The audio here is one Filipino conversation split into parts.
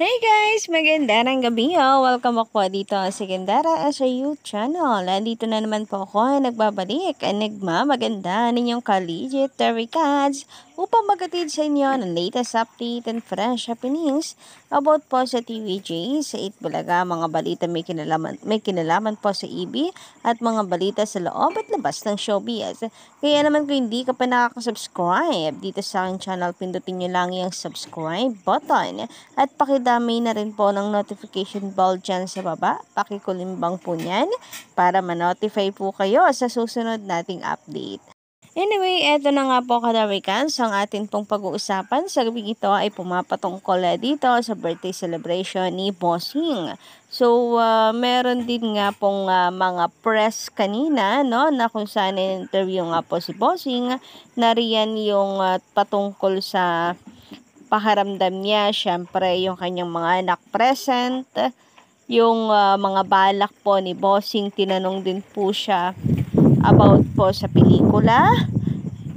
Hey guys! Maganda gabi oh! Welcome back po dito sa Gendara SIU channel. Nandito na naman po ako ay nagbabalik Enigma, maganda ninyong collegiate Terry Cats upang magatid sa inyo ng latest update and fresh happenings about po sa TVJ, sa Itbulaga, mga balita may kinalaman, may kinalaman po sa EB at mga balita sa loob at labas ng showbiz. Kaya naman kung hindi ka pa nakakasubscribe dito sa aking channel, pindutin nyo lang yung subscribe button at pakidamay na rin po ng notification bell dyan sa baba. Pakikulimbang po niyan para ma-notify po kayo sa susunod nating update. Anyway, eto na nga po kadarikans, ang atin pong pag-uusapan sa gabi ito ay pumapatungkol dito sa birthday celebration ni Bossing. So, uh, meron din nga pong uh, mga press kanina, no, na kung saan interview nga po si Bossing, na yung uh, patungkol sa paharamdam niya, syempre yung kanyang mga anak present, yung uh, mga balak po ni Bossing, tinanong din po siya about po sa pelikula.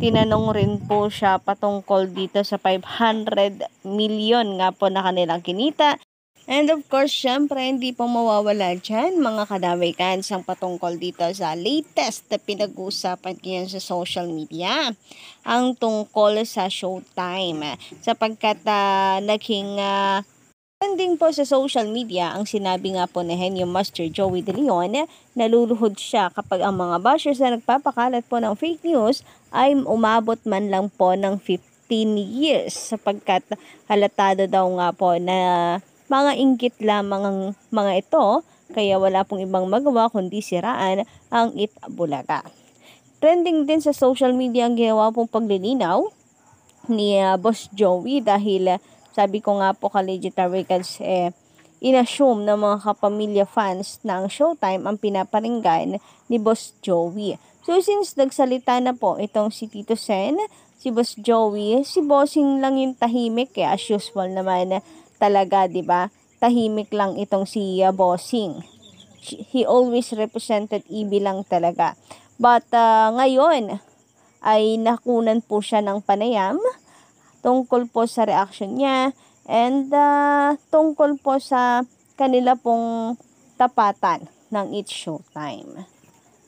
Tinanong rin po siya patungkol dito sa 500 million nga po na kanilang kinita. And of course, syempre, hindi po mawawala dyan mga kadamay kans ang patungkol dito sa latest na pinag-uusapan ngayon sa social media. Ang tungkol sa showtime. Sapagkat uh, naging uh, Trending po sa social media ang sinabi nga po ni Henyo Master Joey De Leon na luluhod siya kapag ang mga bashers na nagpapakalat po ng fake news ay umabot man lang po ng 15 years sapagkat halatado daw nga po na mga inggit lamang ang mga ito kaya wala pong ibang magawa kundi siraan ang itabulaga. Trending din sa social media ang ginawa pong paglilinaw ni uh, Boss Joey dahil uh, sabi ko nga po ka-Legitary Records, eh, inassume ng mga kapamilya fans na ang showtime ang pinaparinggan ni Boss Joey. So since nagsalita na po itong si Tito Sen, si Boss Joey, si Bossing lang yung tahimik kaya eh, as usual naman talaga, 'di ba? Tahimik lang itong si uh, Bossing. He always represented EB lang talaga. But uh, ngayon ay nakunan po siya ng panayam tungkol po sa reaction niya and uh, tungkol po sa kanila pong tapatan ng It's Showtime.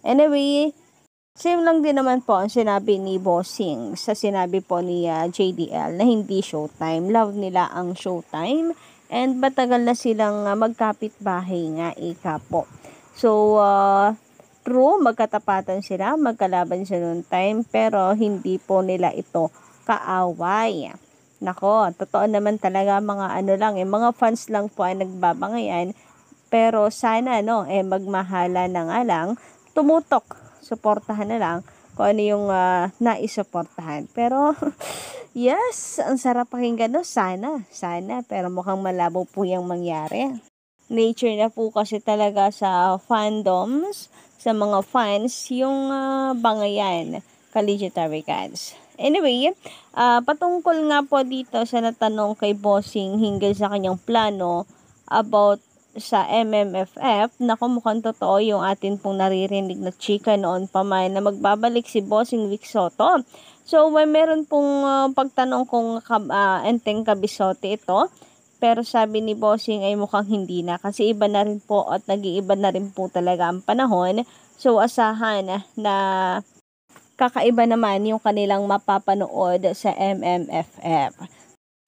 Anyway, same lang din naman po ang sinabi ni Bossing sa sinabi po ni uh, ah, JDL na hindi Showtime. Love nila ang Showtime and matagal na silang uh, magkapit-bahay nga ika po. So, uh, true, magkatapatan sila, magkalaban sila noon time, pero hindi po nila ito kaaway. Nako, totoo naman talaga mga ano lang, eh, mga fans lang po ang nagbabangayan. Pero sana no, eh magmahala na nga lang, tumutok, suportahan na lang kung ano yung uh, naisuportahan. Pero yes, ang sarap pakinggan no, sana, sana. Pero mukhang malabo po yung mangyari. Nature na po kasi talaga sa fandoms, sa mga fans, yung uh, bangayan, collegiate guys. Anyway, uh, patungkol nga po dito sa natanong kay Bossing hinggil sa kanyang plano about sa MMFF na kumukhang totoo yung atin pong naririnig na chika noon pa man na magbabalik si Bossing Vic Soto. So, may meron pong uh, pagtanong kung uh, enteng kabisote ito. Pero sabi ni Bossing ay mukhang hindi na kasi iba na rin po at nag-iiba na rin po talaga ang panahon. So, asahan na kakaiba naman yung kanilang mapapanood sa MMFF.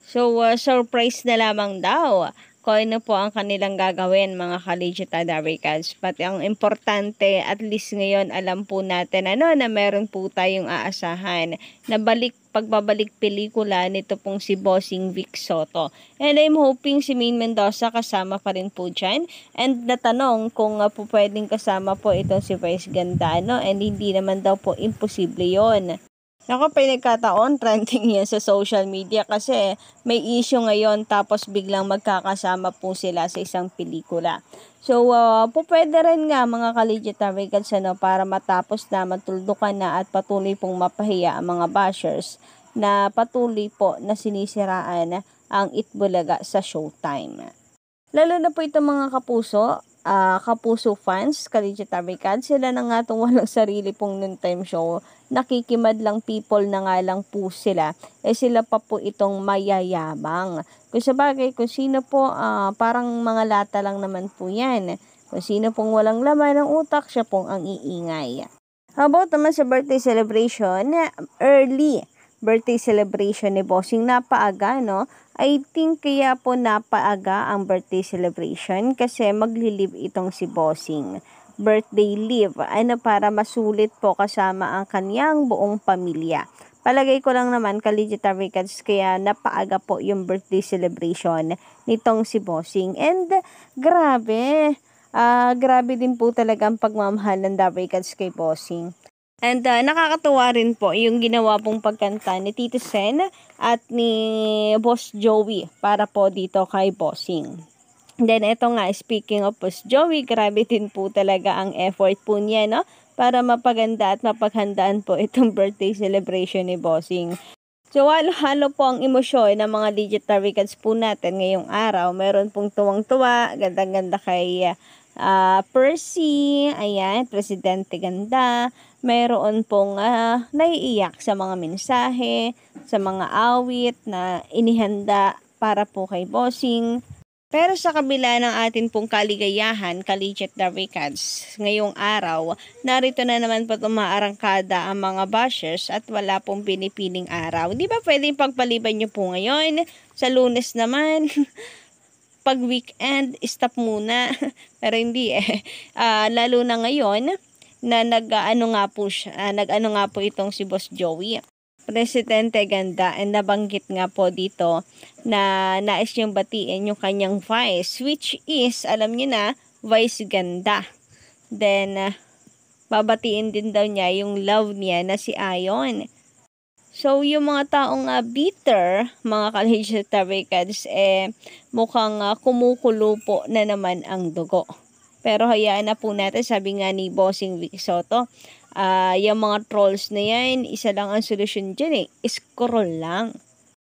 So, uh, surprise na lamang daw ko ano po ang kanilang gagawin mga ka-digital Aricals. But ang importante, at least ngayon alam po natin ano, na meron po tayong aasahan na balik pagbabalik pelikula nito pong si Bossing Vic Soto. And I'm hoping si Main Mendoza kasama pa rin po dyan. And natanong kung uh, po kasama po itong si Vice Ganda, no? And hindi naman daw po imposible yon Nako, pinagkataon, trending yan sa social media kasi may issue ngayon tapos biglang magkakasama po sila sa isang pelikula. So, uh, po pwede rin nga mga ka-legitaticals ano, para matapos na matuldukan na at patuloy pong mapahiya ang mga bashers na patuloy po na sinisiraan ang Itbulaga sa Showtime. Lalo na po itong mga kapuso, uh, Kapuso fans, Collegiate American, sila na nga itong walang sarili pong noon time show. Nakikimad lang people na nga lang po sila. Eh sila pa po itong mayayabang. Kung sa bagay, kung sino po, uh, parang mga lata lang naman po yan. Kung sino pong walang laman ng utak, siya pong ang iingay. How About naman sa birthday celebration, early birthday celebration ni Bossing napaaga, no? I think kaya po napaaga ang birthday celebration kasi maglilive itong si Bossing. Birthday leave, ano para masulit po kasama ang kanyang buong pamilya. Palagay ko lang naman Kaligita Records kaya napaaga po yung birthday celebration nitong si Bossing. And grabe, uh, grabe din po talaga ang pagmamahal ng The Records kay Bossing. And uh, nakakatuwa rin po yung ginawa pong pagkanta ni Tito Sen at ni Boss Joey para po dito kay Bossing. Then eto nga, speaking of Boss Joey, grabe din po talaga ang effort po niya, no? Para mapaganda at mapaghandaan po itong birthday celebration ni Bossing. So, halo-halo po ang emosyon ng mga digital records po natin ngayong araw. Meron pong tuwang-tuwa, gandang-ganda kay uh, Percy, ayan, Presidente Ganda, mayroon pong uh, naiiyak sa mga mensahe, sa mga awit na inihanda para po kay bossing. Pero sa kabila ng atin pong kaligayahan, Collegiate Daricans, ngayong araw, narito na naman po tumaarangkada ang mga bashers at wala pong pinipiling araw. Di ba pwedeng pagpaliban nyo po ngayon? Sa lunes naman, pag weekend, stop muna. Pero hindi eh. Uh, lalo na ngayon, na nag-ano nga po siya, uh, nag-ano nga po itong si Boss Joey. Presidente Ganda and nabanggit nga po dito na nais niyang batiin yung kanyang vice which is alam niyo na Vice Ganda. Then uh, babatiin din daw niya yung love niya na si Ayon. So, yung mga taong uh, bitter, mga kalhidya tarikans, eh, mukhang uh, kumukulo po na naman ang dugo. Pero hayaan na po natin, sabi nga ni Bossing Vic Soto, uh, yung mga trolls na yan, isa lang ang solusyon dyan eh, scroll lang.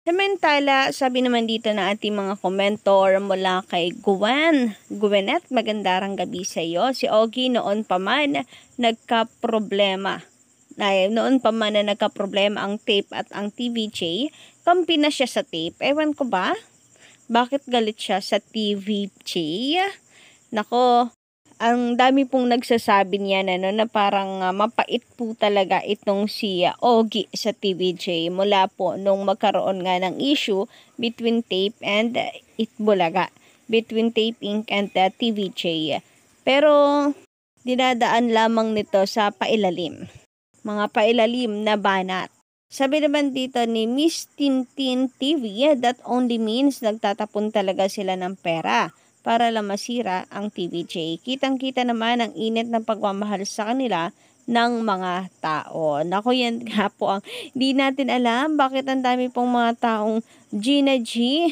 Samantala, sabi naman dito na ating mga komentor mula kay Gwen. Gwenet, magandarang gabi sa iyo. Si Ogi, noon pa man nagka-problema. Ay, noon pa man na nagka-problema ang tape at ang TVJ, kampi na siya sa tape. Ewan ko ba? Bakit galit siya sa TVJ? Nako, ang dami pong nagsasabi niya na, no, na parang uh, mapait po talaga itong si uh, Ogie sa TVJ mula po nung magkaroon nga ng issue between tape and uh, Itbulaga, between Tape ink and uh, ah, TVJ. Pero dinadaan lamang nito sa pailalim, mga pailalim na banat. Sabi naman dito ni Miss Tintin TV eh, that only means nagtatapon talaga sila ng pera para lang masira ang TVJ. Kitang-kita naman ang init ng pagmamahal sa kanila ng mga tao. Naku, yan nga po ang di natin alam bakit ang dami pong mga taong Gina G.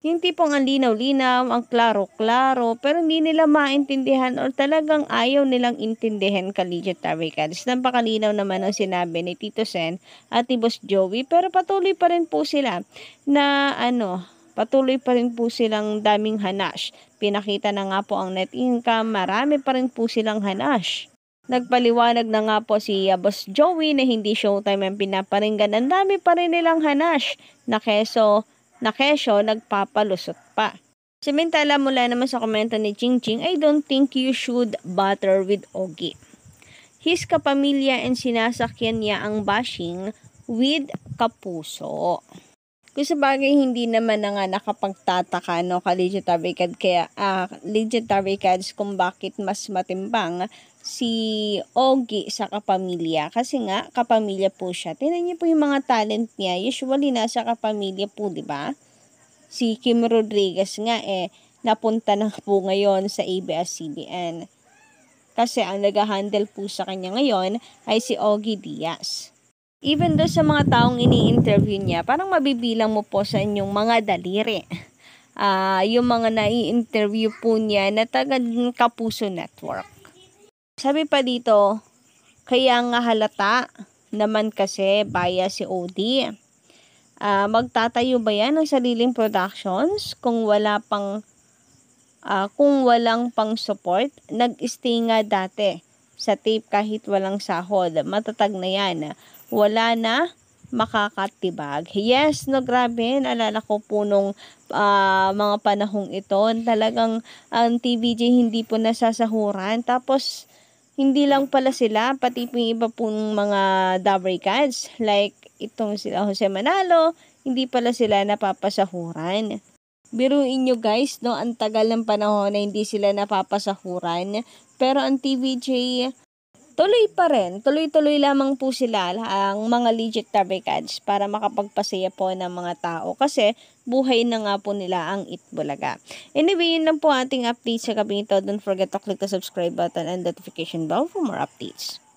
Yung tipong ang linaw-linaw, ang klaro-klaro, pero hindi nila maintindihan or talagang ayaw nilang intindihan collegiate Americans. Napakalinaw naman ang sinabi ni Tito Sen at ni Boss Joey, pero patuloy pa rin po sila na ano, Patuloy pa rin po silang daming hanash. Pinakita na nga po ang net income, marami pa rin po silang hanash. Nagpaliwanag na nga po si ah, Boss Joey na hindi showtime ang pinaparinggan. Ang dami pa rin nilang hanash na keso, na keso nagpapalusot pa. Samantala mula naman sa komento ni Ching Ching, I don't think you should butter with Ogi. His kapamilya and sinasakyan niya ang bashing with kapuso. Kung sa bagay, hindi naman na nga nakapagtataka, no, ka legendary card, kaya, uh, ah, legendary cards kung bakit mas matimbang si Ogi sa kapamilya. Kasi nga, kapamilya po siya. Tinan niyo po yung mga talent niya. Usually, nasa kapamilya po, di ba? Si Kim Rodriguez nga, eh, napunta na po ngayon sa ABS-CBN. Kasi ang nag-handle po sa kanya ngayon ay si Ogi Diaz even do sa mga taong ini-interview niya, parang mabibilang mo po sa inyong mga daliri. Uh, yung mga nai-interview po niya na taga Kapuso Network. Sabi pa dito, kaya nga halata naman kasi baya si OD. Uh, ah, magtatayo ba yan ng sariling productions kung wala pang uh, kung walang pang support? Nag-stay nga dati sa tape kahit walang sahod. Matatag na yan wala na makakatibag. Yes, no, grabe. Naalala ko po nung uh, mga panahong ito. Talagang ang TVJ hindi po nasasahuran. Tapos, hindi lang pala sila, pati po yung iba pong mga Dabray Cats, like itong sila Jose Manalo, hindi pala sila napapasahuran. Biruin nyo guys, no, ang tagal ng panahon na hindi sila napapasahuran. Pero ang TVJ, tuloy pa rin, tuloy-tuloy lamang po sila ang mga legit tabi cards para makapagpasaya po ng mga tao kasi buhay na nga po nila ang Itbulaga. Anyway, yun lang po ating update sa gabing ito. Don't forget to click the subscribe button and notification bell for more updates.